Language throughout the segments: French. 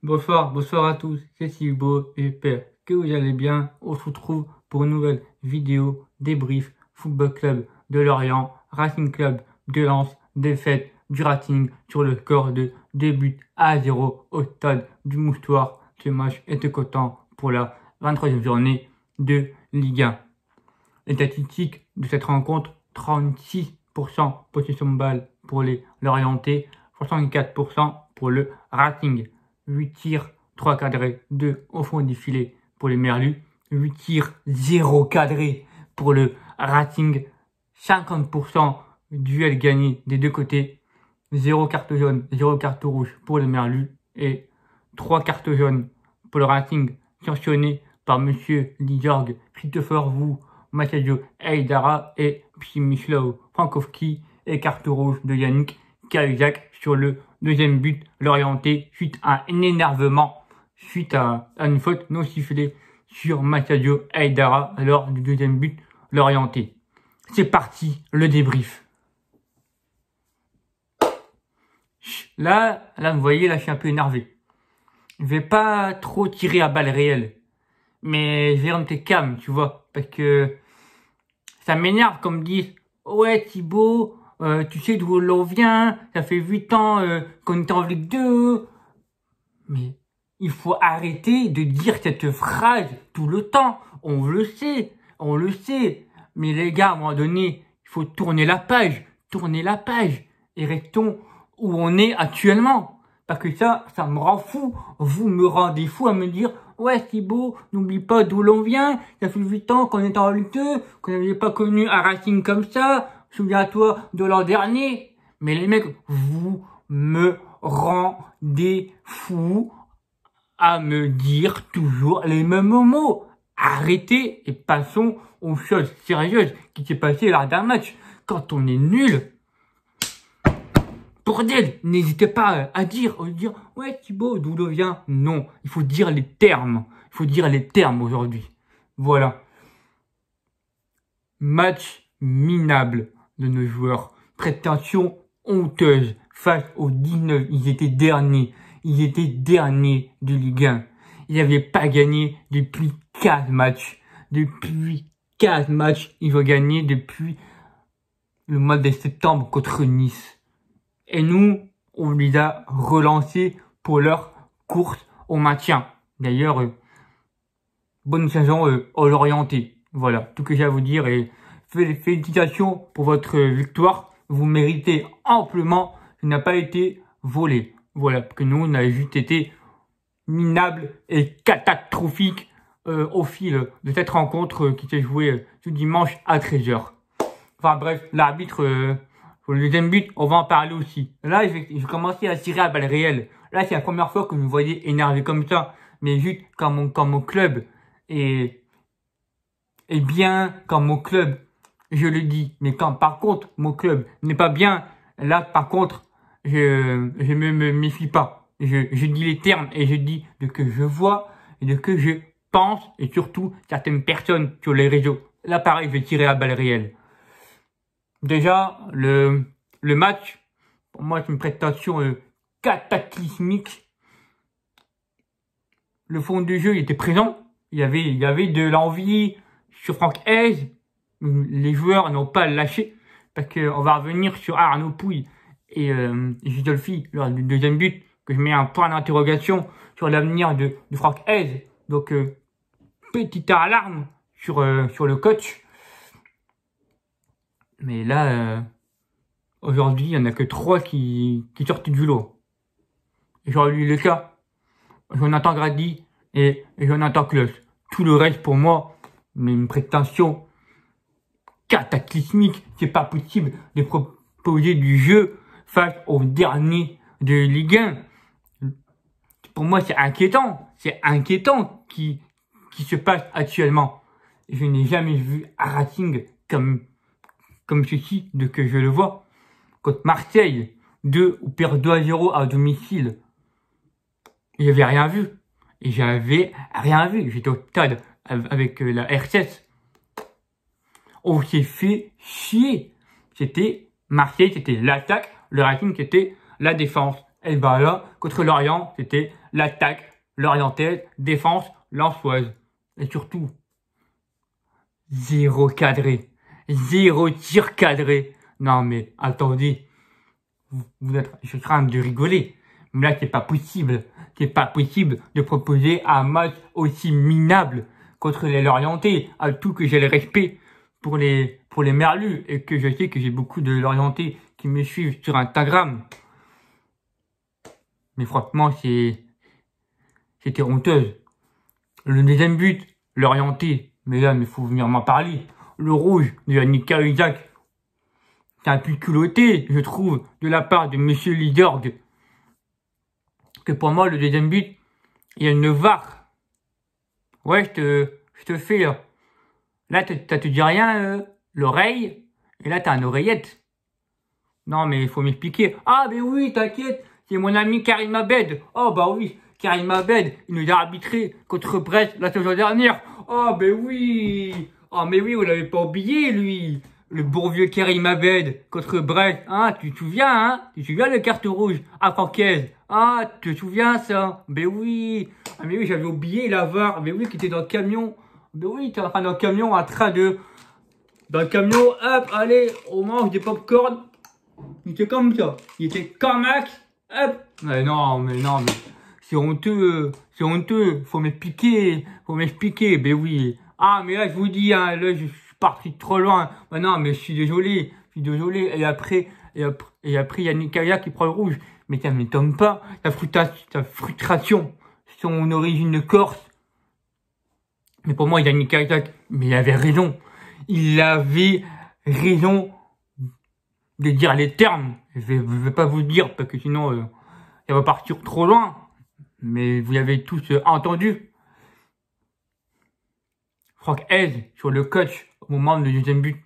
Bonsoir, bonsoir à tous, c'est beau et j'espère que vous allez bien. On se retrouve pour une nouvelle vidéo débrief Football Club de Lorient, Racing Club de Lens, défaite du rating sur le score de 2 buts à 0 au stade du Moustoir. Ce match est cotant pour la 23e journée de Ligue 1. Les statistiques de cette rencontre, 36% possession de balle pour les Lorientés, 64% pour le Rating. 8 tirs, 3 cadrés, 2 au fond du filet pour les Merlus, 8 tirs, 0 cadrés pour le Rating. 50% duel gagné des deux côtés 0 carte jaune, 0 carte rouge pour le Merlu et 3 cartes jaunes pour le Racing sanctionné par Monsieur Lijorg, Christopher Wu, Massadio Aydara et Pimislao Frankowski et carte rouge de Yannick Kajak sur le deuxième but, l'orienté suite à un énervement, suite à, une faute non sifflée sur Massadio Aydara lors du deuxième but, l'orienté. C'est parti, le débrief. Là, là, vous voyez, là, je suis un peu énervé. Je vais pas trop tirer à balles réelles. Mais je vais rentrer calme, tu vois. Parce que ça m'énerve comme dit, Ouais, Thibaut, euh, tu sais d'où l'on vient, ça fait 8 ans euh, qu'on est en Ligue 2. » Mais il faut arrêter de dire cette phrase tout le temps. On le sait, on le sait. Mais les gars, à un moment donné, il faut tourner la page, tourner la page. Et restons où on est actuellement. Parce que ça, ça me rend fou. Vous me rendez fou à me dire, ouais, c'est beau, n'oublie pas d'où l'on vient. Ça fait 8 ans qu'on est en lutte, qu'on n'avait pas connu un Racing comme ça. Souviens-toi de l'an dernier. Mais les mecs, vous me rendez fou à me dire toujours les mêmes mots. Arrêtez et passons aux choses sérieuses qui s'est passé lors d'un match. Quand on est nul, Bordel, n'hésitez pas euh, à dire, à dire, ouais Thibaut, d'où le vient Non, il faut dire les termes. Il faut dire les termes aujourd'hui. Voilà. Match minable de nos joueurs. Prétention honteuse face aux 19. Ils étaient derniers. Ils étaient derniers du Ligue 1. Ils n'avaient pas gagné depuis 4 matchs. Depuis 4 matchs, ils ont gagné depuis le mois de septembre contre Nice. Et nous, on les a relancés pour leur course au maintien. D'ailleurs, euh, bonne saison à euh, aux Voilà, tout ce que j'ai à vous dire et félicitations pour votre euh, victoire. Vous méritez amplement. Il n'a pas été volé. Voilà, parce que nous, on a juste été minable et catastrophique au fil de cette rencontre qui s'est jouée ce dimanche à 13h. Enfin bref, l'arbitre pour le deuxième but, on va en parler aussi. Là, je, commençais à tirer à balles réelles. Là, c'est la première fois que vous me voyez énervé comme ça. Mais juste quand mon, club est, bien, quand mon club, je le dis. Mais quand par contre, mon club n'est pas bien, là, par contre, je, ne me, méfie pas. Je, je dis les termes et je dis de ce que je vois et de que je pense et surtout certaines personnes sur les réseaux. Là, pareil, je vais tirer à balles réelles. Déjà, le, match, pour moi, c'est une prestation euh, cataclysmique. Le fond du jeu était présent. Il y avait, il y avait de l'envie sur Franck Hayes. Les joueurs n'ont pas lâché. Parce qu'on va revenir sur Arnaud Pouille et euh, Gisolfi lors du deuxième but. Que je mets un point d'interrogation sur l'avenir de, Franck Donc, euh, petite alarme sur, sur le coach. Mais là, euh, aujourd'hui, il n'y en a que trois qui, qui sortent du lot. J'aurais lu le cas. Jonathan Grady et Jonathan Klaus. Tout le reste, pour moi, mais une prétention cataclysmique. C'est pas possible de proposer du jeu face au dernier de Ligue 1. Pour moi, c'est inquiétant. C'est inquiétant qui, qui se passe actuellement. Je n'ai jamais vu un Racing comme comme ceci, de que je le vois, contre Marseille, 2 ou perd 2 à 0 à domicile, j'avais rien vu. Et j'avais rien vu. J'étais au stade avec euh, la r On s'est fait chier. C'était Marseille, c'était l'attaque. Le Racing, c'était la défense. Et ben là, contre l'Orient, c'était l'attaque, l'orientaise, défense, l'ansoise. Et surtout, zéro cadré zéro tir cadré. Non mais attendez, vous, êtes, je suis en train de rigoler. Mais là, c'est pas possible. C'est pas possible de proposer un match aussi minable contre les Lorientés, à tout que j'ai le respect pour les, pour les merlus et que je sais que j'ai beaucoup de Lorientais qui me suivent sur Instagram. Mais franchement, c'est, c'était honteuse. Le deuxième but, l'orienté. Mais là, mais faut venir m'en parler le rouge de Yannick Isaac, C'est un peu culotté, je trouve, de la part de Monsieur Lidorg. Que pour moi, le deuxième but, il y a une VAR. Ouais, je te, je te fais là. Hein. Là, t'as te dit rien, euh, l'oreille, et là, t'as une oreillette. Non, mais il faut m'expliquer. Ah, mais oui, t'inquiète, c'est mon ami Karim Abed. Oh, bah oui, Karim Abed, il nous a arbitré contre Brest la saison dernière. Oh, ben oui Oh mais oui, vous l'avez pas oublié lui Le bon vieux Karim Abed contre Brest, hein, tu te souviens, hein Tu te souviens de carte rouge à Francaise Ah, tu te souviens ça Mais ben oui Ah mais oui, j'avais oublié l'avare, ben mais oui, qui était dans le camion Mais ben oui, t'es en dans camion, en train de... Dans le camion, hop, allez, on mange des pop-corn Il était comme ça, il était comme Max, hop Mais non, mais non, mais... C'est honteux, c'est honteux, faut m'expliquer, faut m'expliquer, mais oui ah, mais là, je vous dis, hein, là, je suis parti trop loin. Bah, non, mais je suis désolé, je suis désolé. Et après, et après, et après il y a qui prend le rouge. Mais ça m'étonne pas, ta, frustration, son origine de Corse. Mais pour moi, il a Nikaya. mais il avait raison. Il avait raison de dire les termes. Je ne vais, pas vous dire, parce que sinon, il euh, va partir trop loin. Mais vous l'avez tous entendu. Franck Hez sur le coach au moment du deuxième but.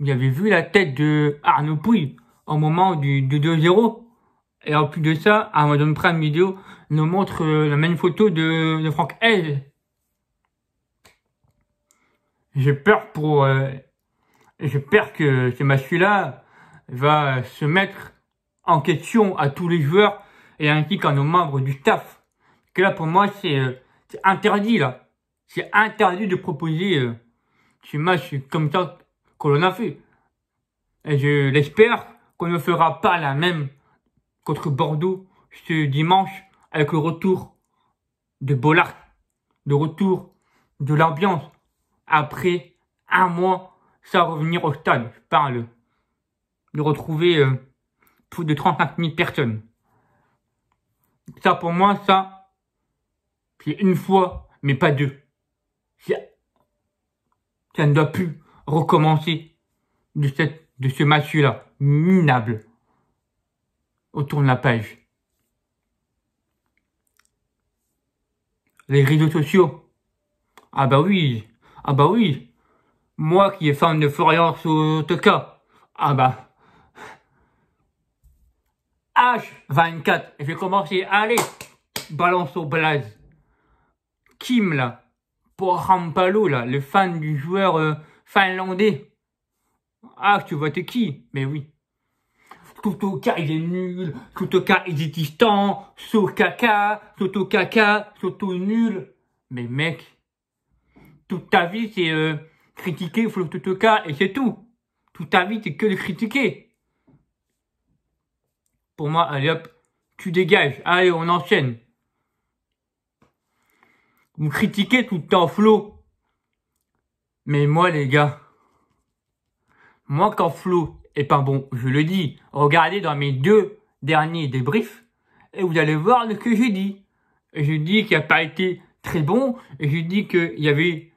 Vous avez vu la tête de Arnaud Pouille au moment du, 2-0. Et en plus de ça, Amazon Prime Video nous montre euh, la même photo de, Franck Hez. J'ai peur pour... Euh, j'ai que ce match-là va se mettre en question à tous les joueurs et ainsi qu'à nos membres du staff. Que là, pour moi, c'est euh, interdit, là. C'est interdit de proposer euh, ce match comme ça que a fait. Et je l'espère qu'on ne fera pas la même contre Bordeaux ce dimanche avec le retour de Bollard, le retour de l'ambiance après un mois sans revenir au stade. Je parle de retrouver euh, plus de 35 000 personnes. Ça pour moi, ça, c'est une fois, mais pas deux. Ça, ne doit plus recommencer de, cette, de ce match là minable. Autour de la page. Les réseaux sociaux. Ah bah oui, ah bah oui. Moi qui est fan de Florian cas. Ah bah. H24. J'ai commencé. Allez, balance au blaze. Kim, là, Rampalo, là, le fan du joueur euh, finlandais. Ah, tu vois, t'es qui Mais oui. Totoka, il est nul. tout il est distant. Sokaka, Totokaka, Soto nul. Mais mec, toute ta vie, c'est euh, critiquer tout et c'est tout. Toute ta vie, c'est que de critiquer. Pour moi, allez hop, tu dégages. Allez, on enchaîne. Vous critiquez tout le temps, Flo. Mais moi, les gars, moi, quand Flo est pas bon, je le dis, regardez dans mes deux derniers débriefs, et vous allez voir ce que j'ai dit. J'ai dit qu'il n'a pas été très bon, et j'ai dit qu'il y avait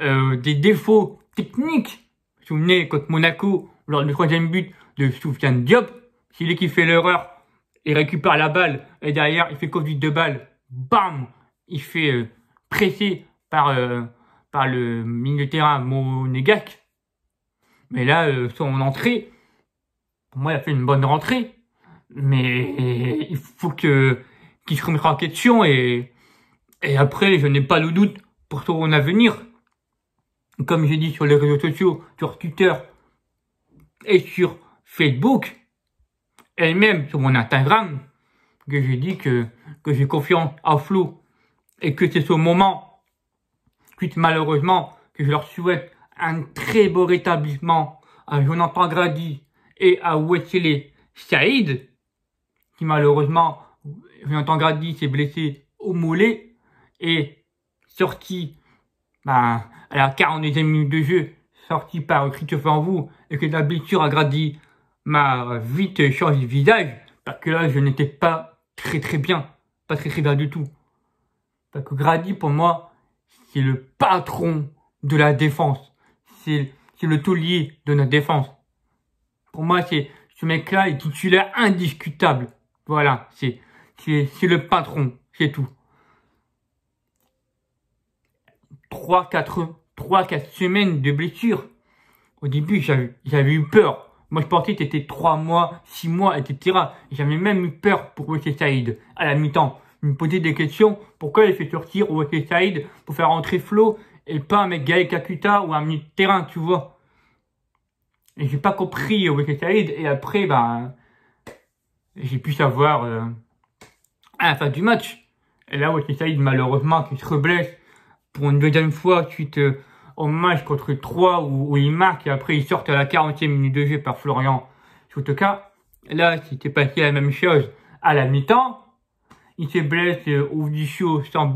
euh, des défauts techniques. Vous vous souvenez, contre Monaco, lors du troisième but de Soufiane Diop, c'est lui qui fait l'erreur, il récupère la balle, et derrière, il fait conduite de balle, bam il fait euh, pressé par, euh, par le milieu terrain Mais là, euh, son entrée, pour moi, il a fait une bonne rentrée. Mais il faut que qu'il se remette en question et, et après, je n'ai pas de doute pour son avenir. Comme j'ai dit sur les réseaux sociaux, sur Twitter et sur Facebook, et même sur mon Instagram, que j'ai dit que, que j'ai confiance en Flo et que c'est ce moment, suite malheureusement, que je leur souhaite un très beau rétablissement à Jonathan Grady et à Wesley Saïd, qui malheureusement, Jonathan Grady s'est blessé au mollet et sorti ben, à la 42e minute de jeu, sorti par Christophe vous et que la blessure à Grady m'a vite changé de visage, parce que là je n'étais pas très très bien, pas très très bien du tout. Parce que Grady, pour moi, c'est le patron de la défense. C'est le taulier de notre défense. Pour moi, c'est ce mec-là est titulaire indiscutable. Voilà, c'est le patron, c'est tout. 3-4 semaines de blessure. Au début, j'avais eu peur. Moi, je pensais que c'était 3 mois, 6 mois, etc. J'avais même eu peur pour M. Saïd à la mi-temps me posait des questions. Pourquoi il fait sortir Wesley Saïd pour faire entrer Flo et pas un mec Gaël Kakuta ou un milieu de terrain, tu vois Et j'ai pas compris Wesley Saïd. Et après, ben j'ai pu savoir euh, à la fin du match. Et là, Wesley Saïd, malheureusement, qui se reblesse pour une deuxième fois suite euh, au match contre 3 où, il marque et après il sort à la 40e minute de jeu par Florian tout cas, Là, c'était passé la même chose à la mi-temps il se blesse euh, au vieux sans...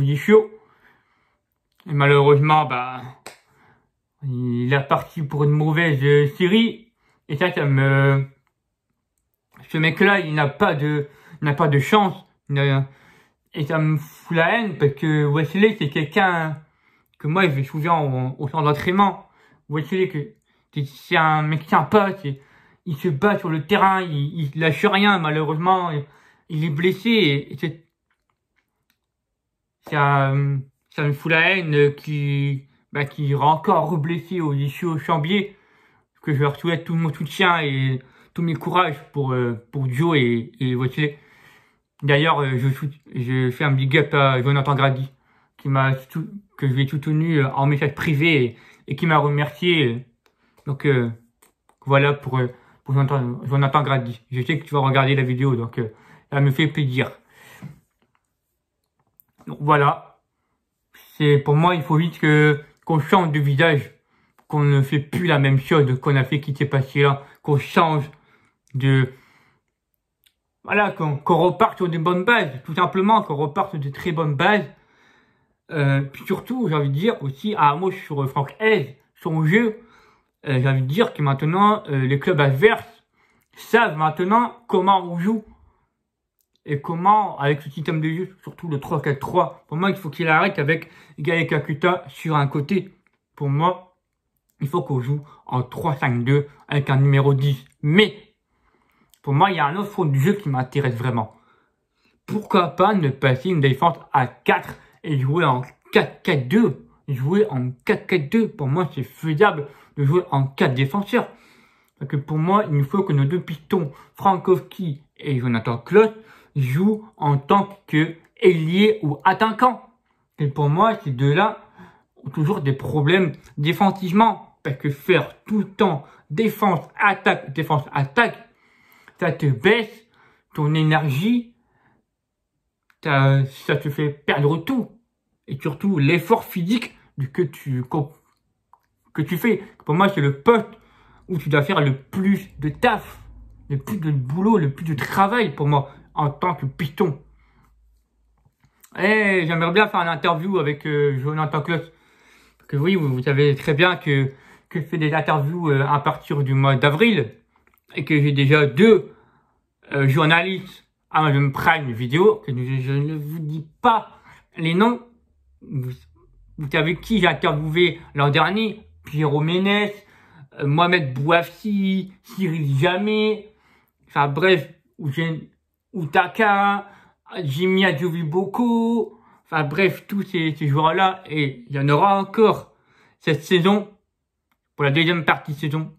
Et malheureusement, bah, il est parti pour une mauvaise euh, série. Et ça, ça me... Ce mec-là, il n'a pas de... n'a pas de chance. Et ça me fout la haine parce que Wesley, c'est quelqu'un que moi, je me souviens au, centre d'entraînement. Wesley, que c'est un mec sympa, il se bat sur le terrain, il, il lâche rien, malheureusement il est blessé et, c'est ça, euh, ça me fout la haine qui, bah, qui ira encore blessé au issues au Chambier. Que je leur souhaite tout mon soutien et tout mes courage pour, euh, pour Joe et, et D'ailleurs, euh, je, je fais un big up à Jonathan Grady, qui m'a que je tout soutenu en message privé et, qui m'a remercié. Donc voilà pour, pour Jonathan, Jonathan, Grady. Je sais que tu vas regarder la vidéo, donc ça me fait plaisir. Donc voilà, c'est pour moi, il faut vite que qu'on change de visage, qu'on ne fait plus la même chose qu'on a fait qui s'est passé là, qu'on change de voilà, qu'on reparte sur des bonnes bases, tout simplement, qu'on reparte sur de très bonnes bases. Euh, puis surtout, j'ai envie de dire aussi à ah, un sur euh, Franck son jeu, euh, j'ai envie de dire que maintenant, les clubs adverses savent maintenant comment on joue et comment, avec ce système de jeu, surtout le 3-4-3, pour moi, il faut qu'il arrête avec Gaël Kakuta sur un côté. Pour moi, il faut qu'on joue en 3-5-2 avec un numéro 10. Mais, pour moi, il y a un autre fond du jeu qui m'intéresse vraiment. Pourquoi pas ne passer une défense à 4 et jouer en 4-4-2 Jouer en 4-4-2, pour moi, c'est faisable de jouer en 4 défenseurs. Parce que pour moi, il nous faut que nos deux pistons, Frankowski et Jonathan Klotz, joue en tant que ailier ou attaquant. Et pour moi, ces deux-là ont toujours des problèmes défensivement. Parce que faire tout le temps défense, attaque, défense, attaque, ça te baisse ton énergie, ça, te fait perdre tout. Et surtout, l'effort physique que tu, que tu fais. Pour moi, c'est le poste où tu dois faire le plus de taf, le plus de boulot, le plus de travail pour moi en tant que Python. Et eh, j'aimerais bien faire une interview avec euh, Jonathan Kloss. Parce que oui, vous, vous, savez très bien que, que je fais des interviews euh, à partir du mois d'avril. Et que j'ai déjà deux euh, journalistes à Amazon Prime Vidéo. Que je, je, ne vous dis pas les noms. Vous, savez qui j'ai interviewé l'an dernier. Pierrot Ménès, euh, Mohamed Bouafsi, Cyril Jamais. Enfin bref, où j'ai Utaka, Jimmy beaucoup. enfin bref, tous ces, joueurs-là, et il y en aura encore cette saison, pour la deuxième partie de saison,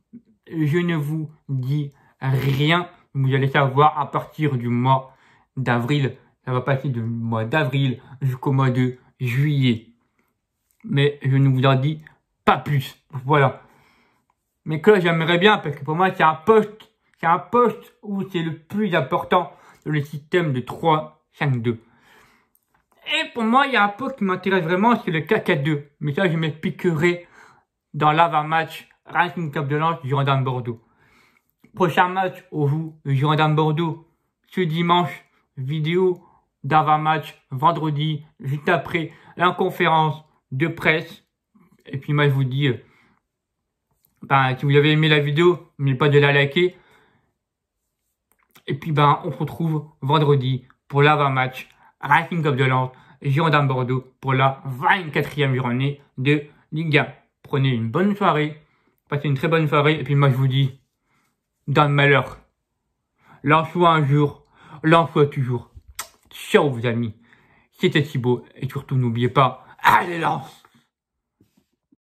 je ne vous dis rien, vous allez savoir à partir du mois d'avril, ça va passer du mois d'avril jusqu'au mois de juillet. Mais je ne vous en dis pas plus, voilà. Mais que j'aimerais bien, parce que pour moi c'est un poste, c'est un poste où c'est le plus important le système de 3-5-2. Et pour moi, il y a un poste qui m'intéresse vraiment, c'est le 4-4-2. Mais ça, je m'expliquerai dans l'avant-match Racing cup de Lance Girondin Bordeaux. Prochain match, au joue Girondin Bordeaux ce dimanche. Vidéo d'avant-match vendredi, juste après la conférence de presse. Et puis moi, je vous dis, euh, ben, si vous avez aimé la vidéo, n'oubliez pas de la liker et puis, ben, on se retrouve vendredi pour l'avant-match Racing of de Lens, Girondin Bordeaux pour la 24e journée de Ligue Prenez une bonne soirée, passez une très bonne soirée, et puis moi, je vous dis, dans le malheur, l'en soit un jour, l'en soit toujours. Ciao, vous amis. C'était Thibaut, et surtout, n'oubliez pas, allez, lance